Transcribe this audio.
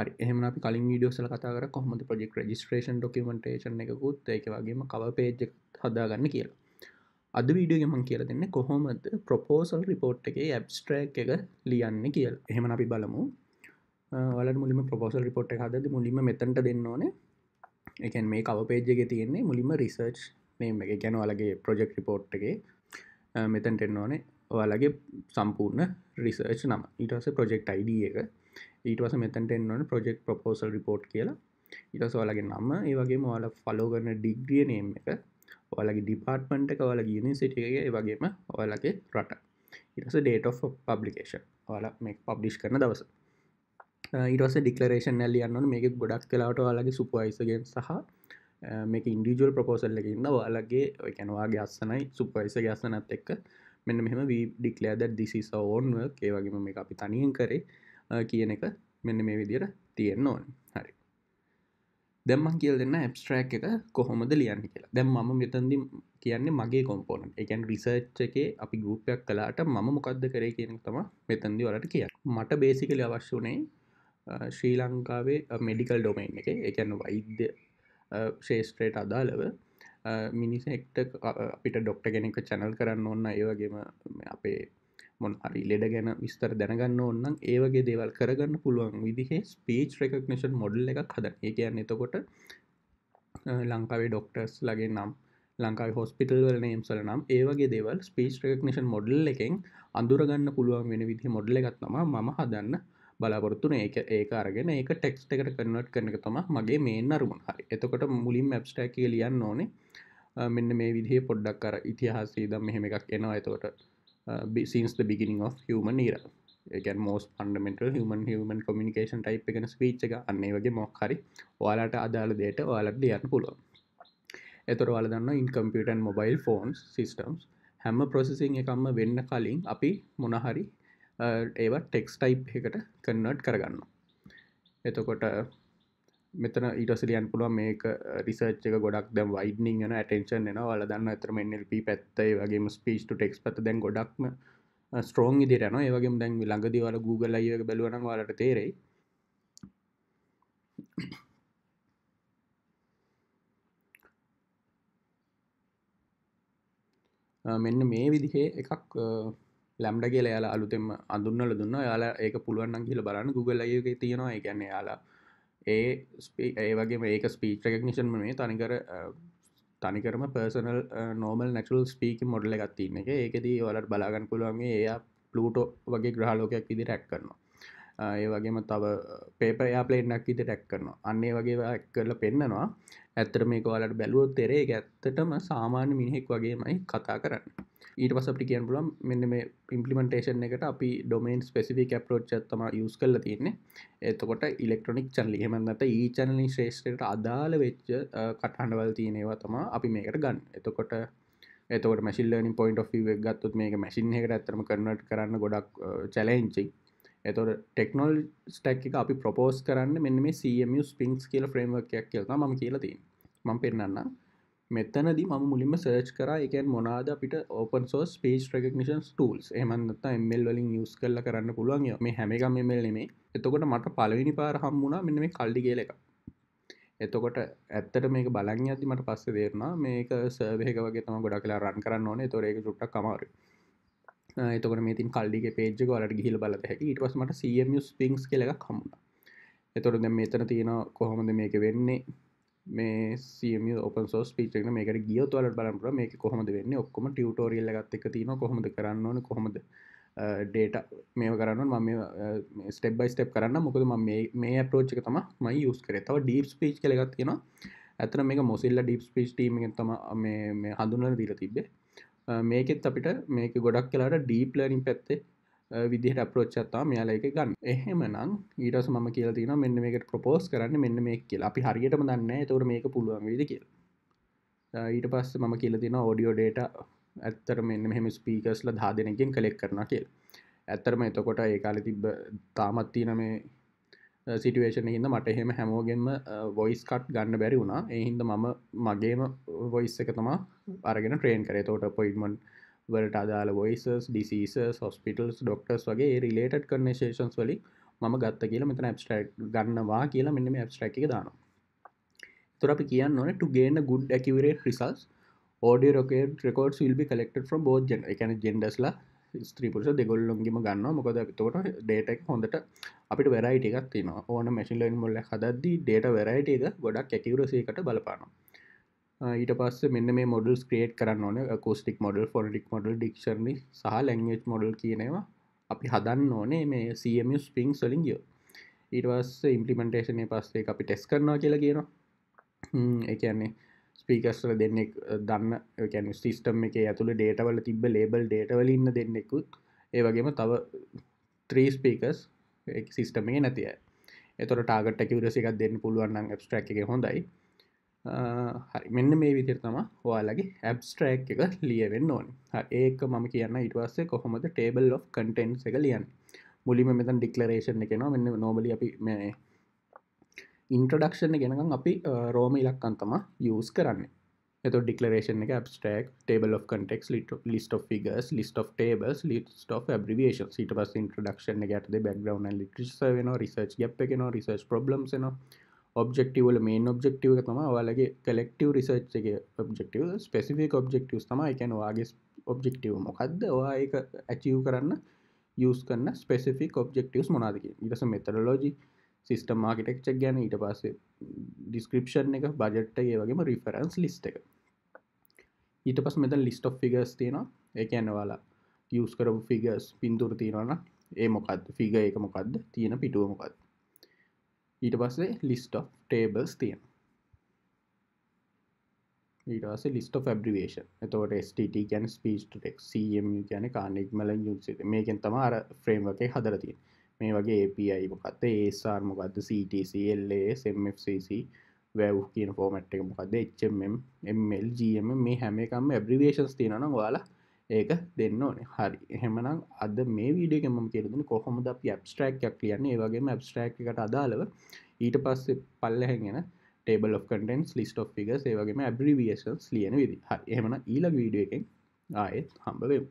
හරි එහම අපි කලින් වීඩියෝසල කතාර කොහමද ප්‍රජෙක් රජිස්ට්‍රේෂන් ඩොකමටේෂන එකකුත් ඒක වගේම කව පේජ් හදාගන්න කියලා අද වීඩියෝගමන් කියල දෙන්න කොහොමද ප්‍රපෝසල් රිපෝට් එකේ ඇබ්ස්ට්‍රක් එක ලියන්න කියල් එහෙම අපි බලමු වල මුලිම ප්‍රපෝසල් රිපෝට් හද මුලිම මෙතැට දෙන්න ඕන එකන් මේ කවපේජ්ජක තියෙන්නේ මුලිම රිසර්ච් නේම එක ගැන අලගේ ප්‍රජෙක් රිපෝට් එක මෙතැන්ටෙන්න ඕනේ ඔයාලගේ සම්පූර්ණ රිසර්ච් නම ඊටස ප්‍රජෙක්් අයිඩ එක ඊටවස මෙතැන්ට එන්නවන ප්‍රජෙක්් ප්‍රපෝසල් රිපෝට් කියලා ඊටස ඔයාලගේ නම්ම ඒවගේ ඔයාල ෆලෝ කරන ඩිග්‍රිය නේම් එක ඔයාලගේ ඩිපාර්ට්මන්ට කවල ගියන සිටියගේ වගේම ඔයාලගේ රට ඉටස ඩේට of පබ්ලිකේෂන් ඔයාල මේ පබ්ලිෂ් කරන දවස ඊටස ඩික්ලරේෂන් ඇල්ලි අන්නන මේක ගොඩක් කලාට ඔයාලගේ සුපයිසගෙන් සහ මේක ඉන්ඩිජුවල් ප්‍රපෝසල්ලකින්න ඔයාලගේ ඔයකැනවාගේ අස්සනයි සුපයිස ගස්සනත් එක්ක මෙන්න මෙහම ඩික්ලෑද දිසි සෝන් ඒවගේම මේ අපි තනියෙන් කරේ කියන එක මෙන්න මේ විදිර තියෙන්න්න ඕන හරි දෙම්මන් කියල් දෙන්න ඇප්ස්ට්‍රක් එක කොහොමද ලියන්න කියලා දැම් ම මෙතන්දි කියන්නේ මගේ කොම්පෝන එකන් රිසර්ච් එකේ අපි ගරුපයක් කලාට මම මොකක්ද කරේ කියන තම මෙතන්දි වලට කිය මට බේසිකල අවශ්‍ය වනේ ශ්‍රී ලංකාවේ මෙඩිකල් ඩොමයින් එක එකන්න වෛද්‍ය ශේෂත්‍රයට අදාලව මිනිස එක්ට අපිට ඩොක්ට ගෙනෙක චැනල් කරන්න ඔන්න ඒවගේම අපේ මොන් හරි ලෙඩ ගැන විස්තර දැනගන්න ඔන්නම් ඒවගේ දේවල් කරගන්න පුළුවන් විදිහේ ස්පේච් රෙකක්නේෂන් මොඩල් එකක් හද ඒ කියන්න එතකොට ලංකාවේ ඩොක්ටර්ස් ලගේ නම් ලංකායි හොස්පිටල්වල නේම්සල නම් ඒවගේ දේවල් ස්පේස් රෙක්නේෂන් මොඩල් එකෙන් අඳුරගන්න පුළුවන් වෙන විදි මොඩල එකත්නම මම හදන්න බලාපොරත්තුන ඒක ඒක අරගෙන ඒක ටෙක්ස්ට එකට කරනට කරන එක තම මගේ මේන්න අරුමන් හරි එතකොට මුලින් මැප්ස්ටැක ලියන්න ඕනේ මෙන්න මේ විදිහ පොඩ්ඩක් කර ඉතිහාසේ දම් මෙහෙම එකක් එනවා ඇතවට බිසින්ස් බිගිනිින් of හමන් නිර එකන් මෝස් පන්ඩමෙන්ට හමන් හමන් කොමිනිකේන් ටයි් එකන ස්පීච් එක අන්නේ වගේ මොක්හරි ඔයාලට අදාළ දේට ඔයාලට යන්න පුළුව එතොර වලදන්න ඉන්කම්පියටන් මොබයිල් ෆෝන්ස් සිිස්ටම්ස් හැම ප්‍රොසෙසින් එකම්ම වෙන්න කලින් අපි මොනහරි ඒවත් ටෙක්ස් ටයිප් එකට කන්නට් කරගන්න එතකොට මෙතන ඊටසලියන් පුළුව මේක රිසර්ච් එක ගොඩක් දැම් වයිඩනිං යන ඇටෙන්ෂන් එන වල දන්න අතරම එල්ප පැත්තයි වගේ ස්පිස්ට ටෙක් පත දැන් ගොඩක්ම ස්ට්‍රෝන් ඉදිරන ඒවගේ දැන් ලඟදි වල Google අයක e බැලුවන වලට තේරෙයි මෙන්න මේ විදිහේ එකක් ලැම්ඩ කියලා යාලා අලුතෙම අඳුන්නල දුන්න යාලා ඒක පුළුවන් කියලා බලන්න Google අයගේ e තියෙනවා ඒ කියන්නේ යාලා ඒ ඒ වගේ මේක ස්පීච් රෙක්නිෂන් මේ තනිකර තනිකරම personal normal natural speech model ගත්තින්න එක ඒකදී වලට බලාගන්න පුළුවන්ගේ එයා පලූටෝ වගේ ග්‍රහලෝකයක් විදි රැක් කරනවා ඒ වගේම තව පේපයා පලේට්නක් විත ටැක් කරනවා අන්නේ වගේ ඇක් කරල පෙන්න්නනවා ඇත්තර මේ කවලට බැලුවොත් තෙරේ ඇත්තටම සාමාන්‍ය මිනිහෙක් වගේමයි කතා කරන්න ඊට පස අපි කියන් පුලම් මෙන්න මේ ඉම්පලිමෙන්ටේෂන් එකට අපි ඩොමේන් ස්පෙසිික පරෝච් තම යස් කල තියන්නේ එතකොට ඉලෙක්ට්‍රොනික් චන්ලි හෙමන්දත ඒ චනලි ශ්‍රේෂ්ටට අදාළ වෙච්ච කටහඩවල් තියනෙවා තමා අපි මේකට ගන්න එතකොට එතකට මැසිල්ලනි පොයින්ට ක් ගත්තුත් මේ මැසින් එකට ඇතරම කරනට කරන්න ගොඩක් චලෙන්චි එතොට ටෙක්නොල් ස්ටක් එක අපි ප්‍රපෝස් කරන්න මෙන්න මේ සම ස්පිංස් කියල ෆ්‍රේම්වර්කයක් කියලා ම කියලති මං පෙන්න්න මෙතනද ම මුලින්ම සර්ච් කර එකන් මොනාද අපිට ඔපන් සෝස් පේස් රෙක්නිෂන් ටූල්ස් එමන්ත එමල් වලින් යස් කල්ල කරන්න පුළුවන් මේ හැමක මෙමල් නෙමේ එතකොට මට පලවෙනි පාර හම්මුණා මෙන්න මේ කල්ඩි කියල එක එතකොට ඇත්තට මේක බලං ඇති මට පස්ස දේරනා මේක සර්වයක වගේ තම ගොඩ කියලා රන් කරන්න ඕනේ තොරේක චුට්ටක් කමාරු එතකට මේතින් කල්ඩික පේජ් ගලට ගිහිල් බල හැකි ඉටවස්මට සියම පිංස් කෙලක් කමුණ එතොට දැ මෙතන තියෙන කොහොමද මේක වෙන්නේ මේ සම ඔපන් සෝ පිචන මේක ගිය තුවල බලන්පුර මේක කොහොමද වෙන්න ඔක්කොම ටියටෝරියල් ගත්තක තියෙන කොහොමද කරන්නන කොහොමද ඩේට මේ කරන්න මම ස්ටබයි ස්ටප් කරන්න මොකද ම මේ පෝච්චක තම මයි යස් කර තව ඩීප් පිච් කලගත් තියෙන ඇතන මේ මොසිල්ල ඩීප් පිච් ටීම තම මේ හඳුනල දීර තිබේ මේකෙත් අපිට මේක ගොඩක් කලාට ඩීප ලරින් පැත්තේ විදිහට අපරෝච්චත්තා මෙයාලා එක ගන්න එහෙම නම් ඊටස ම කියලතින මෙන්න මේකට ප්‍රපෝස් කරන්න මෙන්න මේ කියලා අපි හරියටම දන්න තවර මේක පුළුවන් විදි කියලා ඊට පස්ස මම කියලතින ඔඩියෝ ඩේට ඇත්තර මෙන්න මෙහෙම ස්පීකස්ල දාදනකින් කලෙක් කරන කියල් ඇත්තරම එතකොට ඒකාල තිබ තාමත්තින මේ සිටුවේෂන හිද මට එහෙම හැමෝගෙන්ම වොයිස් කට් ගන්න බැරි වුණා එහින්ද මම මගේම වොයිස් එක තමා අරගෙන ට්‍රේන් කරේ තෝට පොයිඩ්මන් වලට අදාල වොයිසස් ඩිසිසස් හොස්පිටල්ස් ඩොක්ටර්ස් වගේ රිලේටඩ් කරන ශේෂන්ස් වලි මම ගත්ත කියලා මෙතන ඇප්ස්ටක් ගන්නවා කියලා මෙන්නම ඇප්ස්ට්‍රැක දානවා තුර අපි කියන්න ඕන ටුගේන්න ගුඩ් ඇකිවරේ රිසල්ස් ඩ රොක රෙකෝඩ් ල්ි කලෙක්ට ්‍රම් බෝජ එකන ජෙන්ඩස්ලා ස්ත්‍රීපුරුෂ දෙගොල්ලොන්ගේම ගන්න මොකද තෝට ඩේටක් හොඳට අපිට වැරයිට එකක් තින ඕන මැසිල්ලන් මොල්ල හදදදි ඩේට වැරයිට එක ගොඩක් ඇකිවරසේකට බලපාන ඊට පස්ස මෙන්න මේ මොඩල් ස්ක්‍රේට් කරන්න ඕන acoustic model phonetic model dictionary සහ ලැංගේ් මොඩල් කියනවා අපි හදන්න ඕනේ මේ සම ස්පිං සලින්ගියෝ ඊටවස් ඉම්පලිමෙන්ටේෂනය පස්සේ අපි ටෙස් කරනවා කියලා කියනවා ඒ කියන්නේ ස්පීකස්ල දෙන්නෙක් දන්න කැන සිිස්ටම් එක ඇතුළ ඩේටවල තිබ ලේබල් ඩේටවල ඉන්න දෙන්නෙකුත් ඒවගේම තව ත්‍රී ස්පීකස් සිිස්ටමේ නැතිය එතොට ටාගට කිවරසිකක් දෙන්න පුළුවන්න්න ඇස්ට්‍රක් එක හොඳයි හරි මෙන්න මේ විදිර තම හයාලගේ ඇබ්ස්ට්‍රක් එක ලියවෙන්න ඕන ඒක මම කියන්න ඉටවස්සේ කොහොමද ටේබල් of කටන්ස් එක ලියන් මුලිම මෙතන් ඩික්ලරේෂන් එක නවා මෙන්න නෝබලි අපි මේ ඉන්ට්‍රඩක්ෂණ ගෙනකම් අපි රෝම ඉලක්කන් තම යස් කරන්න එත ඩික්ලරේෂන් එක abstract table of context list of figures list of tables list of abbreviations ඊට පස්සේ introduction එක යටතේ background and literature වෙනවා research gap එක එනවා research problems එනවා ඔබෙක්ටව වල මේන් ඔබෙක්ටව එක තම ඔයාලගේ කලෙක්ටව රිසර්ච් එක ඔබෙක්ටව ස්පෙසිෆික් ඔබෙක්ටව තම එකන වාගේ ඔබෙක්ටව මොකක්ද වා එක ඇචව් කරන්න යස් කරන්න ස්පෙසිෆික් ඔබෙක්ටව මොනාදක ඉටස මෙතරලෝජී සිිස්ටම් මාකටක්චක් ගැන ඊට පස්ස ඩිස්ක්‍රපෂන් එක බජට්ට ඒ වගේම රිෆරන්ස් ලිස්ට එක ඊට පස් මෙත ලිස්ට ් ෆිගස් තියෙන එක ඇනවාලා යස් කරපු ෆිගස් පින්තුර තියෙනවන ඒ මොකක්ද ෆිග එක මොකක්ද තියෙන පිටුව මොකක්ද ඊට පස්සේ ලිස්ට ටේබස් තියෙන ඊටස ලිස්ට ෆැබ්‍රිවේෂන් එතවට ස්ට ගැන ස්පිස්ටක් කියැන කානෙක්මල යුසිත මේකෙන් තම අර ෆ්‍රේම්වකේ හදර තියෙන මේ වගේ API මොකක්ද ඒසාර් මොකක්ද CTCLASMFCC වැව් කියන ෆෝමට් එක මොකක්ද HMM MLGM මේ හැම එකම ඇබ්‍රිවේශන්ස් තියෙනන වාලා ඒක දෙන්න ඕනේ හරි එහෙමනම් අද මේ වීඩියක මම කියරදුන කොහොමද අපි ඇබ්ස්ට්‍රක්යක් කියන්නේ ඒවගේම ඇබ්ස්ට්‍රක් එකට අදාළව ඊට පස්සේ පල්ලහැගෙන table of contents list of figures ඒවගේම ඇබ්‍රිවේශන්ස් ලියන විදි එහෙමන ඊළ වීඩිය එකෙන් ආයෙත් හම්බවෙමු